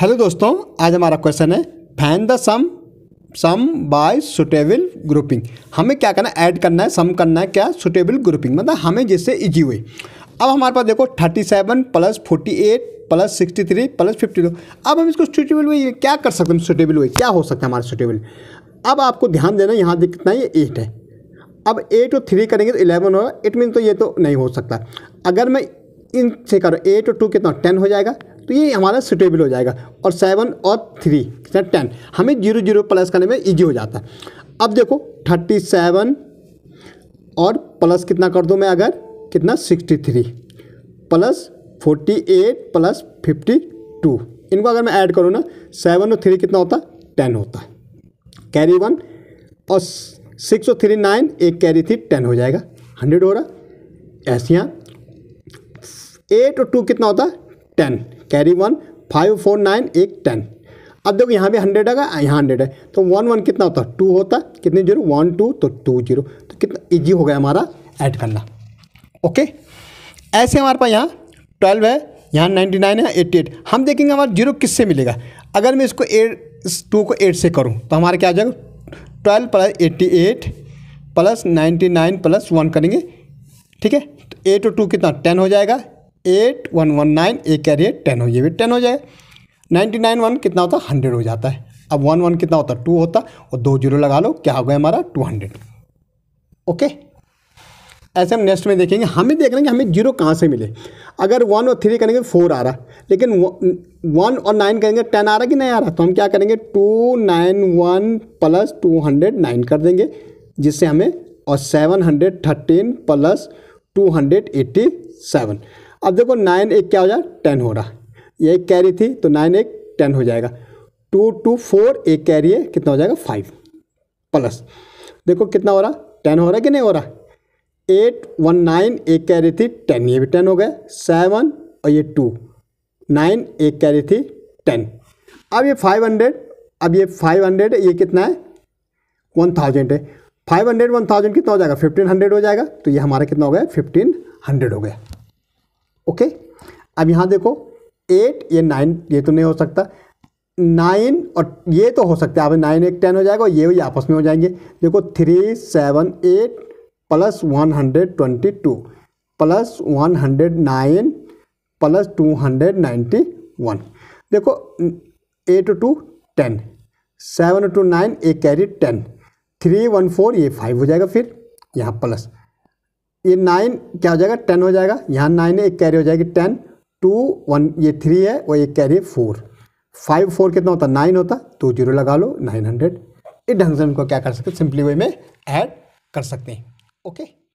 hello दोस्तों आज हमारा क्वेश्चन है find the sum sum by suitable grouping हमें क्या करना है ऐड करना है सम करना है क्या सुटेबल ग्रुपिंग मतलब हमें जिससे इजी हुए अब हमारे पास देखो thirty seven plus forty eight plus sixty three plus fifty two अब हम इसको सुटेबल हुए क्या कर सकते हैं सुटेबल हुए क्या हो सकता है हमारा सुटेबल अब आपको ध्यान देना यहाँ देखिए कितना ये एट है अब एट और थ्री करेंगे तो इलेवन होगा इट मीन तो ये तो नहीं हो सकता अगर मैं इनसे करो एट और टू कितना टेन हो जाएगा तो ये हमारा सुटेबल हो जाएगा और सेवन और थ्री कितना टेन हमें जीरो जीरो प्लस करने में ईजी हो जाता है अब देखो थर्टी सेवन और प्लस कितना कर दूँ मैं अगर कितना sixty three plus forty eight plus fifty two इनको अगर मैं ऐड करूँ ना सेवन और थ्री कितना होता टेन होता कैरी वन और सिक्स और थ्री नाइन एक कैरी थ्री टेन हो जाएगा हंड्रेड हो रहा ऐसे यहाँ एट और टू कितना होता ten carry one five four nine एक टेन अब देखो यहाँ भी हंड्रेड आएगा यहाँ हंड्रेड है तो वन वन कितना होता है टू होता है कितने जीरो वन टू तो टू जीरो तो कितना ईजी हो गया हमारा ऐड करना ओके ऐसे हमारे पास यहाँ ट्वेल्व है यहाँ नाइन्टी नाइन है एट्टी एट हम देखेंगे हमारा जीरो किससे मिलेगा अगर मैं इसको एट इस टू को एट से करूँ तो हमारा क्या आ जाएगा twelve plus eighty eight plus ninety nine plus one करेंगे ठीक है तो एट और टू कितना टेन हो जाएगा एट वन वन नाइन एक कैरिए टेन हो ये भी टेन हो जाए नाइन्टी नाइन वन कितना होता है हंड्रेड हो जाता है अब वन वन कितना होता है टू होता और दो जीरो लगा लो क्या हो गया हमारा टू हंड्रेड ओके ऐसे हम नेक्स्ट में देखेंगे हमें रहे हैं कि हमें जीरो कहाँ से मिले अगर वन और थ्री करेंगे फोर आ रहा लेकिन वन और नाइन करेंगे टेन आ रहा कि नहीं आ रहा तो हम क्या करेंगे two nine one plus two hundred nine कर देंगे जिससे हमें और seven hundred thirteen plus two hundred eighty seven अब देखो नाइन एक क्या हो जाए टेन हो रहा ये एक कैरी थी तो नाइन एक टेन हो जाएगा टू टू फोर एक कैरी है कितना हो जाएगा फाइव प्लस देखो कितना हो रहा टेन हो रहा कि नहीं हो रहा एट वन नाइन एक कैरी थी टेन ये भी टेन हो गया सेवन और ये टू नाइन एक कैरी थी टेन अब ये फाइव हंड्रेड अब ये फाइव हंड्रेड ये कितना है वन थाउजेंड है फाइव हंड्रेड वन थाउजेंड कितना हो जाएगा फिफ्टीन हंड्रेड हो जाएगा तो ये हमारा कितना हो गया फिफ्टीन हंड्रेड हो गया ओके अब यहाँ देखो एट ये नाइन ये तो नहीं हो सकता नाइन और ये तो हो सकता है अब नाइन एक टेन हो जाएगा ये भी आपस में हो जाएंगे देखो three seven eight plus one hundred twenty two plus one hundred nine plus two hundred ninety one देखो eight two ten seven two nine ए carry ten three one four ये फाइव हो जाएगा फिर यहाँ प्लस ये नाइन क्या हो जाएगा टेन हो जाएगा यहाँ नाइन है एक कैरी हो जाएगी टेन टू वन ये थ्री है और एक कैरी फोर फाइव फोर कितना होता नाइन होता तो जीरो लगा लो नाइन हंड्रेड इस ढंग से उनको क्या कर सकते सिंपली वे में ऐड कर सकते हैं ओके